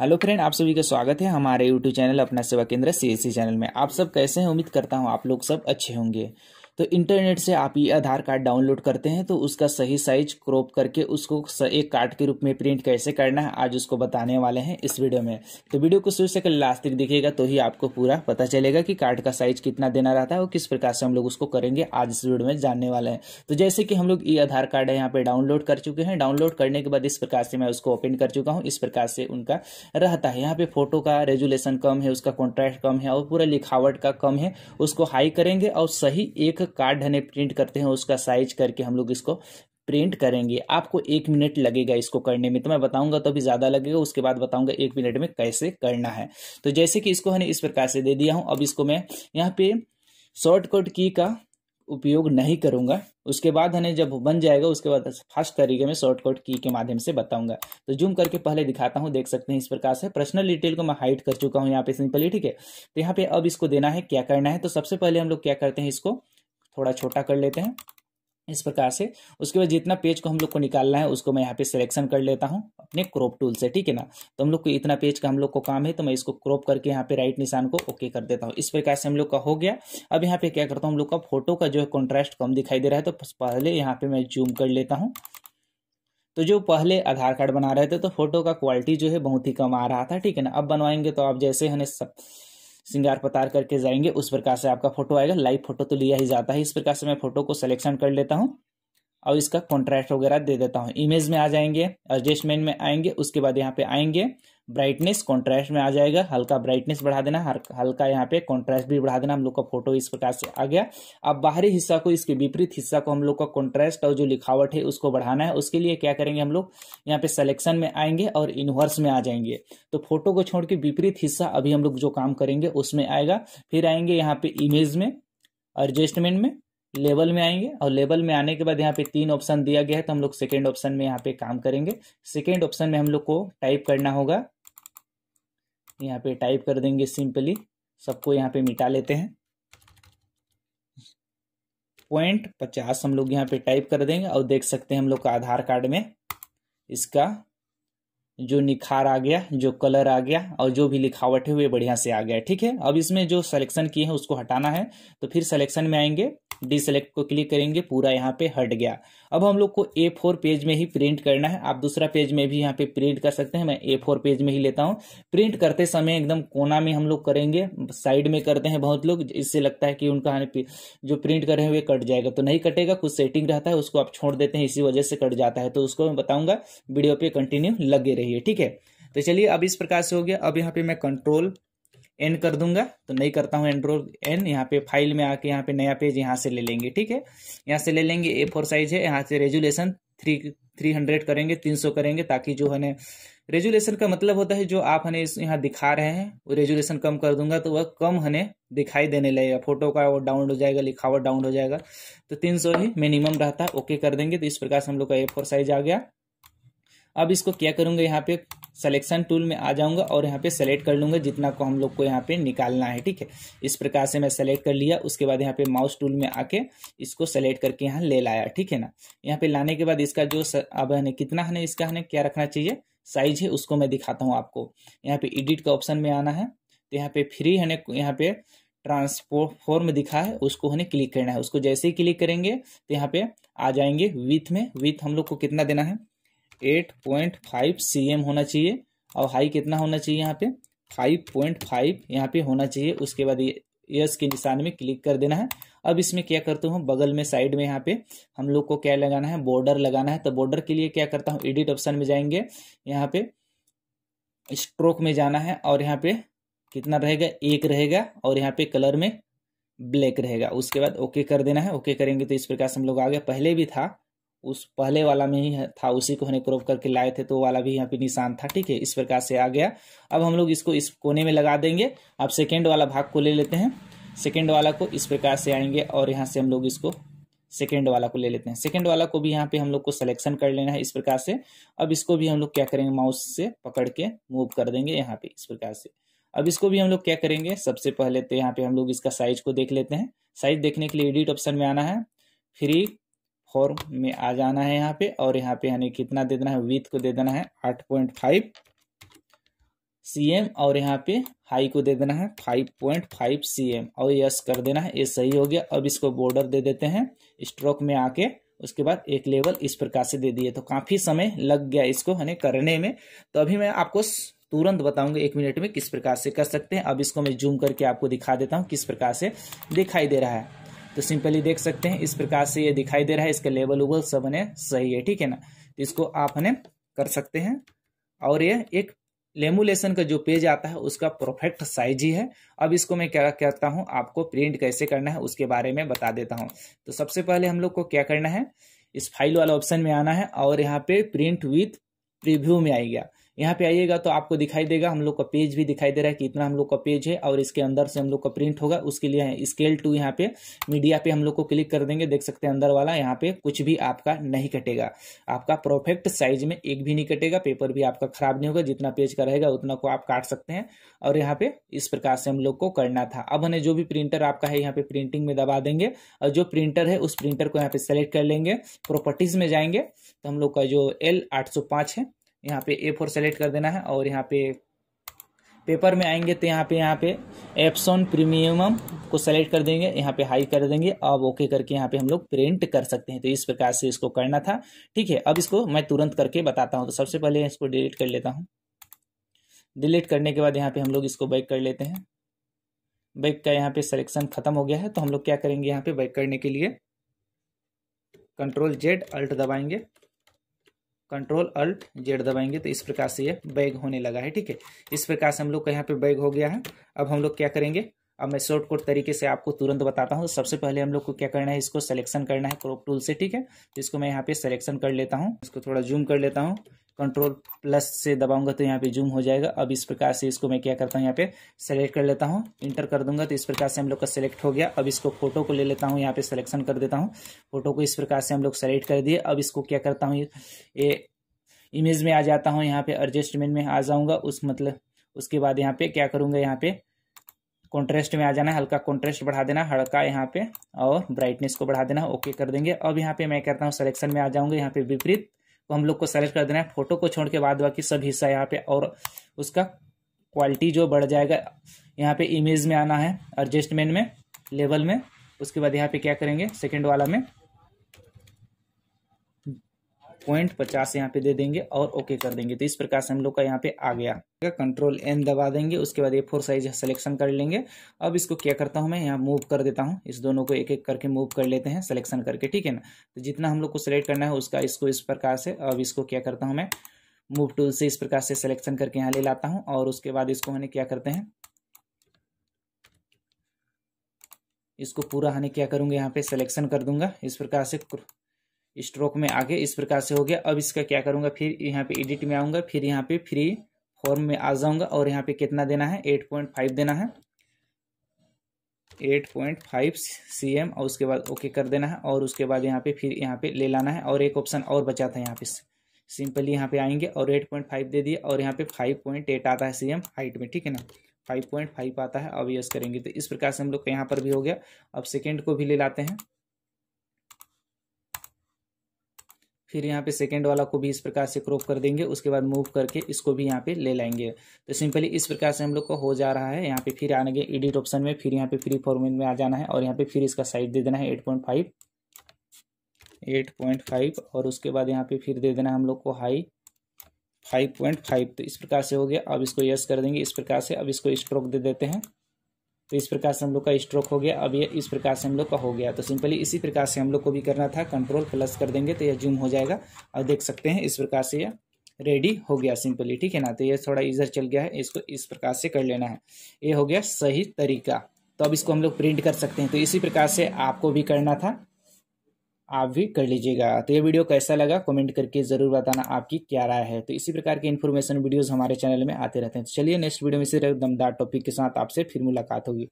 hello friend आप सभी का स्वागत है हमारे यूट्यूब चैनल अपना सेवा केंद्र सी चैनल में आप सब कैसे हैं उम्मीद करता हूँ आप लोग सब अच्छे होंगे तो इंटरनेट से आप ये आधार कार्ड डाउनलोड करते हैं तो उसका सही साइज क्रॉप करके उसको एक कार्ड के रूप में प्रिंट कैसे करना है आज उसको बताने वाले हैं इस वीडियो में तो वीडियो को शुरू से कल लास्ट तक देखिएगा तो ही आपको पूरा पता चलेगा कि कार्ड का साइज कितना देना रहता है और किस प्रकार से हम लोग उसको करेंगे आज इस वीडियो में जानने वाले हैं तो जैसे कि हम लोग ई आधार कार्ड है यहाँ पे डाउनलोड कर चुके हैं डाउनलोड करने के बाद इस प्रकार से मैं उसको ओपन कर चुका हूँ इस प्रकार से उनका रहता है यहाँ पे फोटो का रेजुलेशन कम है उसका कॉन्ट्रैक्ट कम है और पूरा लिखावट का कम है उसको हाई करेंगे और सही एक कार्ड हमें प्रिंट करते हैं उसका साइज करके हम लोग इसको प्रिंट करेंगे आपको एक मिनट लगेगा इसको करने में तो मैं बताऊंगा तो अभी ज़्यादा लगेगा उसके बाद बताऊंगा एक मिनट में कैसे करना है तो जैसे कि इसको मैंने इस प्रकार से दे दिया हूं अब इसको मैं यहाँ पे शॉर्टकट की का उपयोग नहीं करूंगा उसके बाद हमें जब बन जाएगा उसके बाद फास्ट तरीके में शॉर्टकट की के माध्यम से बताऊंगा तो जूम करके पहले दिखाता हूं देख सकते हैं इस प्रकार से पर्सनल डिटेल को मैं हाइट कर चुका हूं यहाँ पे सिंपली ठीक है तो यहाँ पे अब इसको देना है क्या करना है तो सबसे पहले हम लोग क्या करते हैं इसको थोड़ा छोटा कर लेते हैं इस प्रकार से उसके बाद जितना पेज को हम लोग को निकालना है उसको मैं यहाँ पे सिलेक्शन कर लेता हूँ अपने क्रॉप टूल से ठीक है ना तो हम लोग को इतना पेज का हम लोग को काम है तो मैं इसको क्रॉप करके यहाँ पे राइट निशान को ओके कर देता हूँ इस प्रकार से हम लोग का हो गया अब यहाँ पे क्या करता हूँ हम लोग का फोटो का जो है कॉन्ट्रास्ट कम दिखाई दे रहा है तो पहले यहाँ पे मैं जूम कर लेता हूँ तो जो पहले आधार कार्ड बना रहे थे तो फोटो का क्वालिटी जो है बहुत ही कम आ रहा था ठीक है ना अब बनवाएंगे तो आप जैसे है सब सिंगार पतार करके जाएंगे उस प्रकार से आपका फोटो आएगा लाइव फोटो तो लिया ही जाता है इस प्रकार से मैं फोटो को सिलेक्शन कर लेता हूँ और इसका कॉन्ट्रैक्ट वगैरह दे देता हूँ इमेज में आ जाएंगे एडजस्टमेंट में आएंगे उसके बाद यहाँ पे आएंगे ब्राइटनेस कॉन्ट्रास्ट में आ जाएगा हल्का ब्राइटनेस बढ़ा देना हल्का यहाँ पे कॉन्ट्रास्ट भी बढ़ा देना हम लोग का फोटो इस प्रकार से आ गया अब बाहरी हिस्सा को इसके विपरीत हिस्सा को हम लोग का कॉन्ट्रास्ट और जो लिखावट है उसको बढ़ाना है उसके लिए क्या करेंगे हम लोग यहाँ पे सिलेक्शन में आएंगे और इनवर्स में आ जाएंगे तो फोटो को छोड़ के विपरीत हिस्सा अभी हम लोग जो काम करेंगे उसमें आएगा फिर आएंगे यहाँ पे इमेज में एडजस्टमेंट में लेवल में आएंगे और लेवल में आने के बाद यहाँ पे तीन ऑप्शन दिया गया है तो हम लोग सेकेंड ऑप्शन में यहाँ पे काम करेंगे सेकेंड ऑप्शन में हम लोग को टाइप करना होगा यहाँ पे टाइप कर देंगे सिंपली सबको यहाँ पे मिटा लेते हैं पॉइंट पचास हम लोग यहाँ पे टाइप कर देंगे और देख सकते हैं हम लोग का आधार कार्ड में इसका जो निखार आ गया जो कलर आ गया और जो भी लिखावट है वे बढ़िया से आ गया ठीक है अब इसमें जो सिलेक्शन किए हैं उसको हटाना है तो फिर सिलेक्शन में आएंगे डिसलेक्ट को क्लिक करेंगे पूरा यहाँ पे हट गया अब हम लोग को ए फोर पेज में ही प्रिंट करना है आप दूसरा पेज में भी यहाँ पे प्रिंट कर सकते हैं मैं ए फोर पेज में ही लेता हूँ प्रिंट करते समय एकदम कोना में हम लोग करेंगे साइड में करते हैं बहुत लोग इससे लगता है कि उनका जो प्रिंट कर रहे हैं वे कट जाएगा तो नहीं कटेगा कुछ सेटिंग रहता है उसको आप छोड़ देते हैं इसी वजह से कट जाता है तो उसको मैं बताऊंगा वीडियो पे कंटिन्यू लगे रहिए ठीक है तो चलिए अब इस प्रकार से हो गया अब यहाँ पे मैं कंट्रोल एन कर दूंगा तो नहीं करता हूं एंड्रो एन यहाँ पे फाइल में आके यहाँ पे नया पेज यहाँ से ले लेंगे ठीक है यहाँ से ले लेंगे ए फोर साइज है यहाँ से रेजुलेशन थ्री थ्री हंड्रेड करेंगे तीन सौ करेंगे ताकि जो है रेजुलेशन का मतलब होता है जो आप हमें यहाँ दिखा रहे हैं वो रेजुलेशन कम कर दूंगा तो वह कम हमें दिखाई देने लगेगा फोटो का वो डाउन हो जाएगा लिखावट डाउन हो जाएगा तो तीन सौ ही मिनिमम रहता है ओके कर देंगे तो इस प्रकार से हम लोग का ए फोर साइज आ गया अब इसको क्या करूँगा यहाँ पे सिलेक्शन टूल में आ जाऊँगा और यहाँ पे सेलेक्ट कर लूंगा जितना को हम लोग को यहाँ पे निकालना है ठीक है इस प्रकार से मैं सेलेक्ट कर लिया उसके बाद यहाँ पे माउस टूल में आके इसको सेलेक्ट करके यहाँ ले लाया ठीक है ना यहाँ पे लाने के बाद इसका जो अब है कितना है इसका हमें क्या रखना चाहिए साइज है उसको मैं दिखाता हूँ आपको यहाँ पे एडिट का ऑप्शन में आना है तो यहाँ पे फ्री है यहाँ पे ट्रांसफॉर्म दिखा है उसको हमें क्लिक करना है उसको जैसे ही क्लिक करेंगे तो यहाँ पे आ जाएंगे विथ में विथ हम लोग को कितना देना है eight point five C M होना चाहिए और हाई कितना होना चाहिए यहाँ पे फाइव पॉइंट फाइव यहाँ पे होना चाहिए उसके बाद यस के निशान में क्लिक कर देना है अब इसमें क्या करता हूँ बगल में साइड में यहाँ पे हम लोग को क्या लगाना है बॉर्डर लगाना है तो बॉर्डर के लिए क्या करता हूँ एडिट ऑप्शन में जाएंगे यहाँ पे स्ट्रोक में जाना है और यहाँ पे कितना रहेगा एक रहेगा और यहाँ पे कलर में ब्लैक रहेगा उसके बाद ओके कर देना है ओके करेंगे तो इस प्रकार से हम लोग आगे पहले भी था उस पहले वाला में ही था उसी को हमने क्रॉप करके लाए थे तो वाला भी यहाँ पे निशान था ठीक है इस प्रकार से आ गया अब हम लोग इसको इस कोने में लगा देंगे अब सेकेंड वाला भाग को ले लेते हैं सेकेंड वाला को इस प्रकार से आएंगे और यहाँ से हम लोग इसको सेकेंड वाला को ले लेते हैं सेकेंड वाला को भी यहाँ पे हम लोग को सिलेक्शन कर लेना है इस प्रकार से अब इसको भी हम लोग क्या करेंगे माउस से पकड़ के मूव कर देंगे यहाँ पे इस प्रकार से अब इसको भी हम लोग क्या करेंगे सबसे पहले तो यहाँ पे हम लोग इसका साइज को देख लेते हैं साइज देखने के लिए एडिट ऑप्शन में आना है फ्री फॉर्म में आ जाना है यहाँ पे और यहाँ पे यानी कितना दे देना है विथ को दे देना है आठ पॉइंट फाइव सी एम और यहाँ पे हाई को दे देना है five point five C M और यस कर देना है ये सही हो गया अब इसको बॉर्डर दे देते हैं स्ट्रोक में आके उसके बाद एक लेवल इस प्रकार से दे दिए तो काफ़ी समय लग गया इसको हमें करने में तो अभी मैं आपको तुरंत बताऊंगा एक मिनट में किस प्रकार से कर सकते हैं अब इसको मैं जूम करके आपको दिखा देता हूं किस प्रकार से दिखाई दे रहा है तो सिंपली देख सकते हैं इस प्रकार से ये दिखाई दे रहा है इसका लेवल उबल सब ने सही है ठीक है ना तो इसको आप हमें कर सकते हैं और ये एक लेमुलेशन का जो पेज आता है उसका परफेक्ट साइज ही है अब इसको मैं क्या कहता हूँ आपको प्रिंट कैसे करना है उसके बारे में बता देता हूँ तो सबसे पहले हम लोग को क्या करना है इस फाइल वाला ऑप्शन में आना है और यहाँ पे प्रिंट विथ प्रिव्यू में आई गया यहाँ पे आइएगा तो आपको दिखाई देगा हम लोग का पेज भी दिखाई दे रहा है कि इतना हम लोग का पेज है और इसके अंदर से हम लोग का प्रिंट होगा उसके लिए स्केल टू यहाँ पे मीडिया पे हम लोग को क्लिक कर देंगे देख सकते हैं अंदर वाला यहाँ पे कुछ भी आपका नहीं कटेगा आपका परफेक्ट साइज में एक भी नहीं कटेगा पेपर भी आपका खराब नहीं होगा जितना पेज का रहेगा उतना को आप काट सकते हैं और यहाँ पे इस प्रकार से हम लोग को करना था अब हमें जो भी प्रिंटर आपका है यहाँ पे प्रिंटिंग में दबा देंगे और जो प्रिंटर है उस प्रिंटर को यहाँ पे सेलेक्ट कर लेंगे प्रॉपर्टीज में जाएंगे तो हम लोग का जो एल आठ है यहाँ पे ए फोर सेलेक्ट कर देना है और यहाँ पे पेपर में आएंगे तो यहाँ पे यहाँ पे एप्सॉन प्रीमियम को सेलेक्ट कर देंगे यहाँ पे हाई कर देंगे अब ओके करके यहाँ पे हम लोग प्रिंट कर सकते हैं तो इस प्रकार से इसको करना था ठीक है अब इसको मैं तुरंत करके बताता हूँ तो सबसे पहले इसको डिलीट कर लेता हूँ डिलीट करने के बाद यहाँ पे हम लोग इसको बैक कर लेते हैं बैक का यहाँ पे सिलेक्शन खत्म हो गया है तो हम लोग क्या करेंगे यहाँ पे बैक करने के लिए कंट्रोल जेड अल्ट दबाएंगे कंट्रोल अल्ट जेड दबाएंगे तो इस प्रकार से ये बैग होने लगा है ठीक है इस प्रकार से हम लोग का यहाँ पे बैग हो गया है अब हम लोग क्या करेंगे अब मैं शॉर्टकट तरीके से आपको तुरंत बताता हूँ सबसे पहले हम लोग को क्या करना है इसको सिलेक्शन करना है क्रॉप टूल से ठीक है तो इसको मैं यहाँ पे सिलेक्शन कर लेता हूँ इसको थोड़ा जूम कर लेता हूँ कंट्रोल प्लस से दबाऊंगा तो यहाँ पे जूम हो जाएगा अब इस प्रकार से इसको मैं क्या करता हूँ यहाँ पे सेलेक्ट कर लेता हूँ इंटर कर दूंगा तो इस प्रकार से हम लोग का सेलेक्ट हो गया अब इसको फोटो को ले लेता हूँ यहाँ पे सिलेक्शन कर देता हूँ फोटो को इस प्रकार से हम लोग सेलेक्ट कर दिए अब इसको क्या करता हूँ ये इमेज में आ जाता हूँ यहाँ पे एडजस्टमेंट में आ जाऊँगा उस मतलब उसके बाद यहाँ पे क्या करूँगा यहाँ पे कॉन्ट्रेस्ट में आ जाना हल्का कॉन्ट्रेस्ट बढ़ा देना हल्का यहाँ पे और ब्राइटनेस को बढ़ा देना ओके कर देंगे अब यहाँ पे मैं करता हूँ सिलेक्शन में आ जाऊँगा यहाँ पे विपरीत को तो हम लोग को सेलेक्ट कर देना है फोटो को छोड़ के बाद बाकी सब हिस्सा यहाँ पे और उसका क्वालिटी जो बढ़ जाएगा यहाँ पे इमेज में आना है एडजस्टमेंट में लेवल में उसके बाद यहाँ पे क्या करेंगे सेकेंड वाला में पॉइंट पचास यहाँ पे दे देंगे और ओके कर देंगे तो इस प्रकार से हम लोग का यहाँ पे आ गया कंट्रोल एन दबा देंगे उसके बाद ये फोर साइज सिलेक्शन कर लेंगे अब इसको क्या करता हूँ मैं यहाँ मूव कर देता हूँ इस दोनों को एक एक करके मूव कर लेते हैं सिलेक्शन करके ठीक है ना तो जितना हम लोग को सिलेक्ट करना है उसका इसको इस प्रकार से अब इसको क्या करता हूँ मैं मूव टूल से इस प्रकार से सिलेक्शन करके यहाँ ले लाता हूँ और उसके बाद इसको मैंने क्या करते हैं इसको पूरा हमें क्या करूंगा यहाँ पे सिलेक्शन कर दूंगा इस प्रकार से स्ट्रोक में आगे इस प्रकार से हो गया अब इसका क्या करूंगा फिर यहाँ पे एडिट में आऊंगा फिर यहाँ पे फ्री फॉर्म में आ जाऊंगा और यहाँ पे कितना देना है एट पॉइंट फाइव देना है eight point five C M और उसके बाद ओके कर देना है और उसके बाद यहाँ पे फिर यहाँ पे ले लाना है और एक ऑप्शन और बचा था यहाँ पे सिंपली यहाँ पे आएंगे और एट पॉइंट फाइव दे दिए और यहाँ पे फाइव पॉइंट एट आता है सी एम हाइट में ठीक है ना फाइव पॉइंट फाइव आता है अब यस करेंगे तो इस प्रकार से हम लोग का यहाँ पर भी हो गया अब सेकेंड को भी ले लाते हैं फिर यहाँ पे सेकेंड वाला को भी इस प्रकार से क्रॉप कर देंगे उसके बाद मूव करके इसको भी यहाँ पे ले लाएंगे तो सिंपली इस प्रकार से हम लोग को हो जा रहा है यहाँ पे फिर आने के एडिट ऑप्शन में फिर यहाँ पे फ्री फॉर्मेट में आ जाना है और यहाँ पे फिर इसका साइज दे देना है eight point five eight point five और उसके बाद यहाँ पे फिर दे देना है हम लोग को हाई फाइव पॉइंट फाइव तो इस प्रकार से हो गया अब इसको यस कर देंगे इस प्रकार से अब इसको स्ट्रोक दे देते हैं तो इस प्रकार से हम लोग का स्ट्रोक हो गया अब ये इस प्रकार से हम लोग का हो गया तो सिंपली इसी प्रकार से हम लोग को भी करना था कंट्रोल प्लस कर देंगे तो यह जूम हो जाएगा और देख सकते हैं इस प्रकार से यह रेडी हो गया सिंपली ठीक है ना तो ये थोड़ा इधर चल गया है इसको इस प्रकार से कर लेना है ये हो गया सही तरीका तो अब इसको हम लोग प्रिंट कर सकते हैं तो इसी प्रकार से आपको भी करना था आप भी कर लीजिएगा तो ये वीडियो कैसा लगा कमेंट करके ज़रूर बताना आपकी क्या राय है तो इसी प्रकार के इन्फॉर्मेशन वीडियोज़ हमारे चैनल में आते रहते हैं तो चलिए नेक्स्ट वीडियो में से दमदार टॉपिक के साथ आपसे फिर मुलाकात होगी